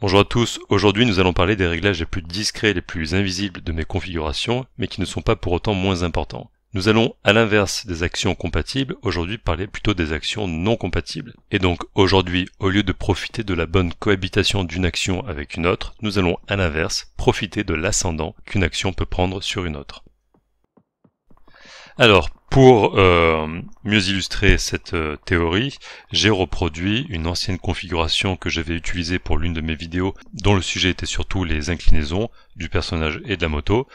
Bonjour à tous, aujourd'hui nous allons parler des réglages les plus discrets les plus invisibles de mes configurations, mais qui ne sont pas pour autant moins importants. Nous allons, à l'inverse des actions compatibles, aujourd'hui parler plutôt des actions non compatibles. Et donc aujourd'hui, au lieu de profiter de la bonne cohabitation d'une action avec une autre, nous allons, à l'inverse, profiter de l'ascendant qu'une action peut prendre sur une autre. Alors, pour euh, mieux illustrer cette euh, théorie, j'ai reproduit une ancienne configuration que j'avais utilisée pour l'une de mes vidéos dont le sujet était surtout les inclinaisons du personnage et de la moto,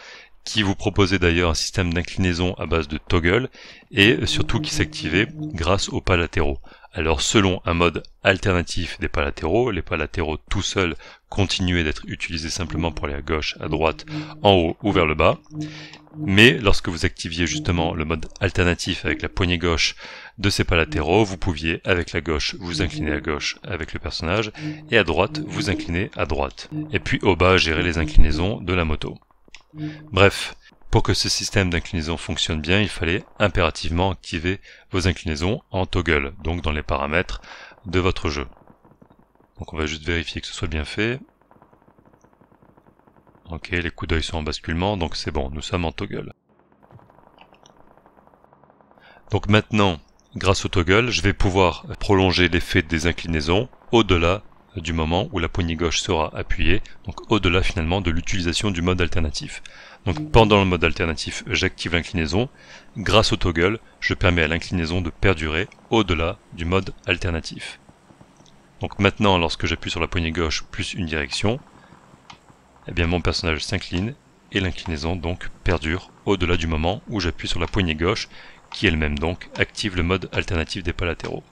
qui vous proposait d'ailleurs un système d'inclinaison à base de toggle et surtout qui s'activait grâce aux pas latéraux. Alors selon un mode alternatif des latéraux, les latéraux tout seuls continuaient d'être utilisés simplement pour aller à gauche, à droite, en haut ou vers le bas. Mais lorsque vous activiez justement le mode alternatif avec la poignée gauche de ces latéraux, vous pouviez avec la gauche vous incliner à gauche avec le personnage et à droite vous incliner à droite. Et puis au bas gérer les inclinaisons de la moto. Bref, pour que ce système d'inclinaison fonctionne bien, il fallait impérativement activer vos inclinaisons en toggle, donc dans les paramètres de votre jeu. Donc on va juste vérifier que ce soit bien fait. Ok, les coups d'œil sont en basculement, donc c'est bon, nous sommes en toggle. Donc maintenant, grâce au toggle, je vais pouvoir prolonger l'effet des inclinaisons au-delà du moment où la poignée gauche sera appuyée, donc au-delà finalement de l'utilisation du mode alternatif. Donc pendant le mode alternatif, j'active l'inclinaison. Grâce au toggle, je permets à l'inclinaison de perdurer au-delà du mode alternatif. Donc maintenant, lorsque j'appuie sur la poignée gauche plus une direction, eh bien mon personnage s'incline et l'inclinaison donc perdure au-delà du moment où j'appuie sur la poignée gauche qui elle-même donc active le mode alternatif des pas latéraux.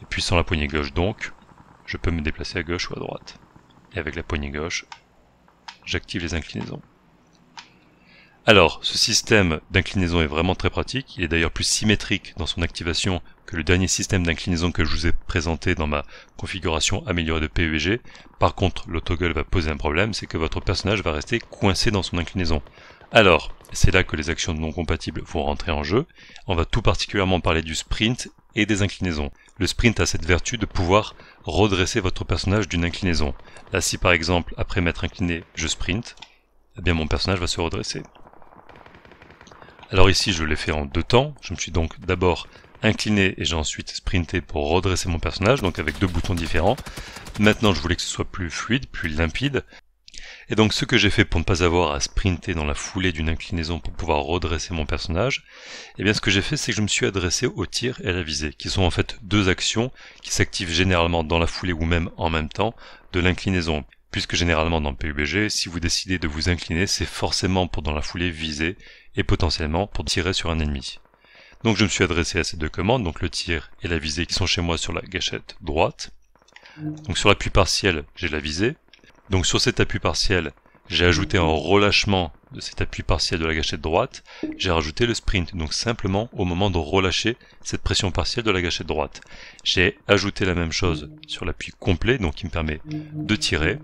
Et puis sans la poignée gauche donc, je peux me déplacer à gauche ou à droite. Et avec la poignée gauche, j'active les inclinaisons. Alors, ce système d'inclinaison est vraiment très pratique. Il est d'ailleurs plus symétrique dans son activation que le dernier système d'inclinaison que je vous ai présenté dans ma configuration améliorée de PEG. Par contre, toggle va poser un problème, c'est que votre personnage va rester coincé dans son inclinaison. Alors, c'est là que les actions non compatibles vont rentrer en jeu. On va tout particulièrement parler du sprint et des inclinaisons. Le sprint a cette vertu de pouvoir redresser votre personnage d'une inclinaison. Là, si par exemple, après m'être incliné, je sprint, eh bien mon personnage va se redresser. Alors ici, je l'ai fait en deux temps. Je me suis donc d'abord incliné et j'ai ensuite sprinté pour redresser mon personnage, donc avec deux boutons différents. Maintenant, je voulais que ce soit plus fluide, plus limpide. Et donc ce que j'ai fait pour ne pas avoir à sprinter dans la foulée d'une inclinaison pour pouvoir redresser mon personnage, eh bien ce que j'ai fait c'est que je me suis adressé au tir et à la visée, qui sont en fait deux actions qui s'activent généralement dans la foulée ou même en même temps de l'inclinaison. Puisque généralement dans le PUBG, si vous décidez de vous incliner, c'est forcément pour dans la foulée viser et potentiellement pour tirer sur un ennemi. Donc je me suis adressé à ces deux commandes, donc le tir et la visée qui sont chez moi sur la gâchette droite. Donc sur l'appui partiel, j'ai la visée, donc sur cet appui partiel, j'ai ajouté un relâchement de cet appui partiel de la gâchette droite, j'ai rajouté le sprint, donc simplement au moment de relâcher cette pression partielle de la gâchette droite. J'ai ajouté la même chose sur l'appui complet, donc qui me permet de tirer.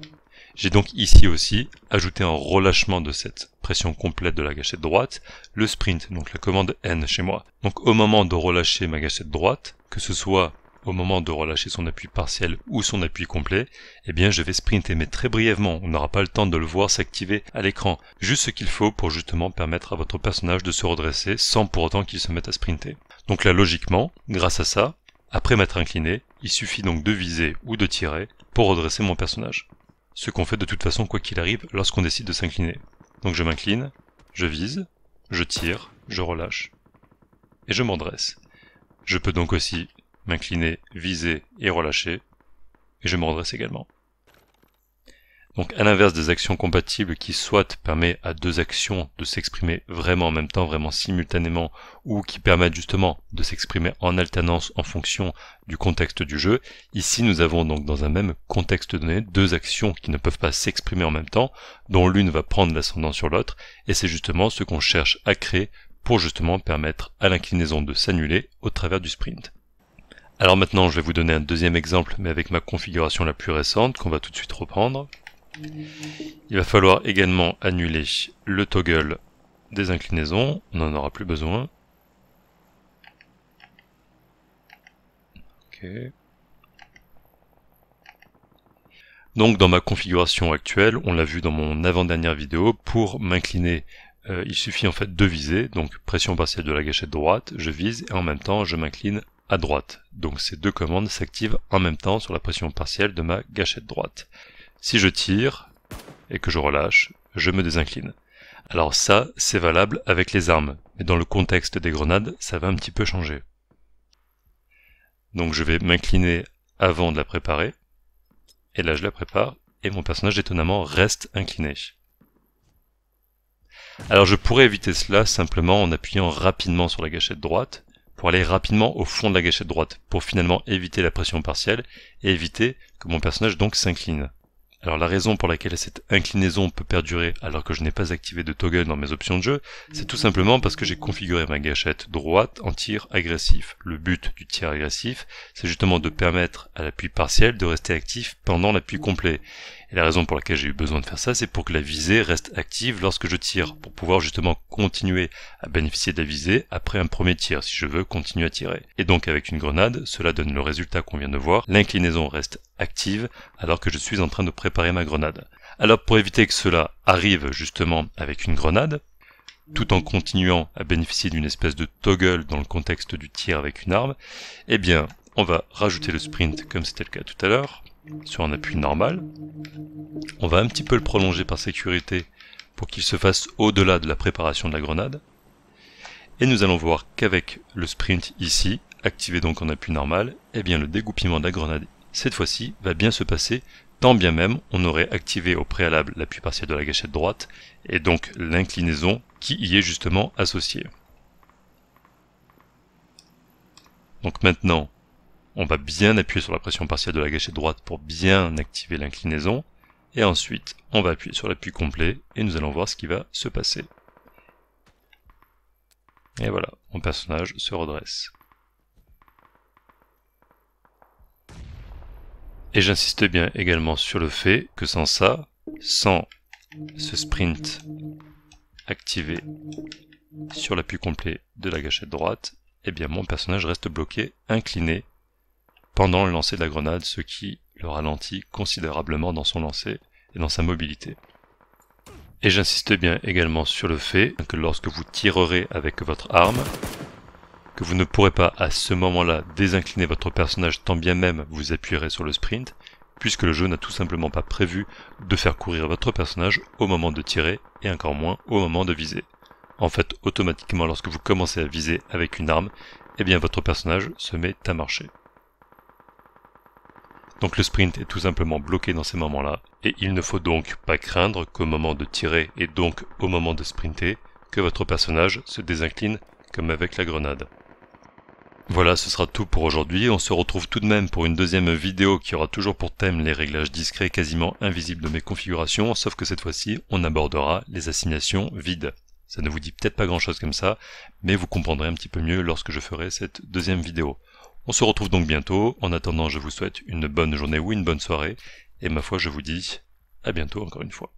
J'ai donc ici aussi ajouté un relâchement de cette pression complète de la gâchette droite, le sprint, donc la commande N chez moi. Donc au moment de relâcher ma gâchette droite, que ce soit au moment de relâcher son appui partiel ou son appui complet, eh bien je vais sprinter mais très brièvement, on n'aura pas le temps de le voir s'activer à l'écran, juste ce qu'il faut pour justement permettre à votre personnage de se redresser sans pour autant qu'il se mette à sprinter. Donc là logiquement, grâce à ça, après m'être incliné, il suffit donc de viser ou de tirer pour redresser mon personnage. Ce qu'on fait de toute façon quoi qu'il arrive lorsqu'on décide de s'incliner. Donc je m'incline, je vise, je tire, je relâche et je m'endresse. Je peux donc aussi m'incliner, viser et relâcher, et je me redresse également. Donc à l'inverse des actions compatibles qui soit permet à deux actions de s'exprimer vraiment en même temps, vraiment simultanément, ou qui permettent justement de s'exprimer en alternance en fonction du contexte du jeu, ici nous avons donc dans un même contexte donné deux actions qui ne peuvent pas s'exprimer en même temps, dont l'une va prendre l'ascendant sur l'autre, et c'est justement ce qu'on cherche à créer pour justement permettre à l'inclinaison de s'annuler au travers du sprint. Alors maintenant, je vais vous donner un deuxième exemple, mais avec ma configuration la plus récente, qu'on va tout de suite reprendre. Il va falloir également annuler le toggle des inclinaisons, on n'en aura plus besoin. Donc dans ma configuration actuelle, on l'a vu dans mon avant-dernière vidéo, pour m'incliner, euh, il suffit en fait de viser, donc pression partielle de la gâchette droite, je vise et en même temps je m'incline à droite. Donc ces deux commandes s'activent en même temps sur la pression partielle de ma gâchette droite. Si je tire et que je relâche, je me désincline. Alors ça, c'est valable avec les armes, mais dans le contexte des grenades, ça va un petit peu changer. Donc je vais m'incliner avant de la préparer, et là je la prépare, et mon personnage étonnamment reste incliné. Alors je pourrais éviter cela simplement en appuyant rapidement sur la gâchette droite, pour aller rapidement au fond de la gâchette droite, pour finalement éviter la pression partielle et éviter que mon personnage donc s'incline. Alors la raison pour laquelle cette inclinaison peut perdurer alors que je n'ai pas activé de toggle dans mes options de jeu, c'est tout simplement parce que j'ai configuré ma gâchette droite en tir agressif. Le but du tir agressif, c'est justement de permettre à l'appui partiel de rester actif pendant l'appui complet. Et la raison pour laquelle j'ai eu besoin de faire ça, c'est pour que la visée reste active lorsque je tire, pour pouvoir justement continuer à bénéficier de la visée après un premier tir, si je veux continuer à tirer. Et donc avec une grenade, cela donne le résultat qu'on vient de voir, l'inclinaison reste active alors que je suis en train de préparer ma grenade. Alors pour éviter que cela arrive justement avec une grenade, tout en continuant à bénéficier d'une espèce de toggle dans le contexte du tir avec une arme, eh bien, on va rajouter le sprint comme c'était le cas tout à l'heure sur un appui normal. On va un petit peu le prolonger par sécurité pour qu'il se fasse au-delà de la préparation de la grenade. Et nous allons voir qu'avec le sprint ici, activé donc en appui normal, eh bien le dégoupillement de la grenade cette fois-ci va bien se passer tant bien même on aurait activé au préalable l'appui partiel de la gâchette droite et donc l'inclinaison qui y est justement associée. Donc maintenant, on va bien appuyer sur la pression partielle de la gâchette droite pour bien activer l'inclinaison. Et ensuite, on va appuyer sur l'appui complet et nous allons voir ce qui va se passer. Et voilà, mon personnage se redresse. Et j'insiste bien également sur le fait que sans ça, sans ce sprint activé sur l'appui complet de la gâchette droite, eh bien mon personnage reste bloqué, incliné, pendant le lancer de la grenade, ce qui le ralentit considérablement dans son lancer et dans sa mobilité. Et j'insiste bien également sur le fait que lorsque vous tirerez avec votre arme, que vous ne pourrez pas à ce moment-là désincliner votre personnage tant bien même vous appuierez sur le sprint, puisque le jeu n'a tout simplement pas prévu de faire courir votre personnage au moment de tirer et encore moins au moment de viser. En fait, automatiquement lorsque vous commencez à viser avec une arme, eh bien votre personnage se met à marcher. Donc le sprint est tout simplement bloqué dans ces moments-là, et il ne faut donc pas craindre qu'au moment de tirer et donc au moment de sprinter, que votre personnage se désincline comme avec la grenade. Voilà, ce sera tout pour aujourd'hui. On se retrouve tout de même pour une deuxième vidéo qui aura toujours pour thème les réglages discrets quasiment invisibles de mes configurations, sauf que cette fois-ci, on abordera les assignations vides. Ça ne vous dit peut-être pas grand-chose comme ça, mais vous comprendrez un petit peu mieux lorsque je ferai cette deuxième vidéo. On se retrouve donc bientôt. En attendant, je vous souhaite une bonne journée ou une bonne soirée. Et ma foi, je vous dis à bientôt encore une fois.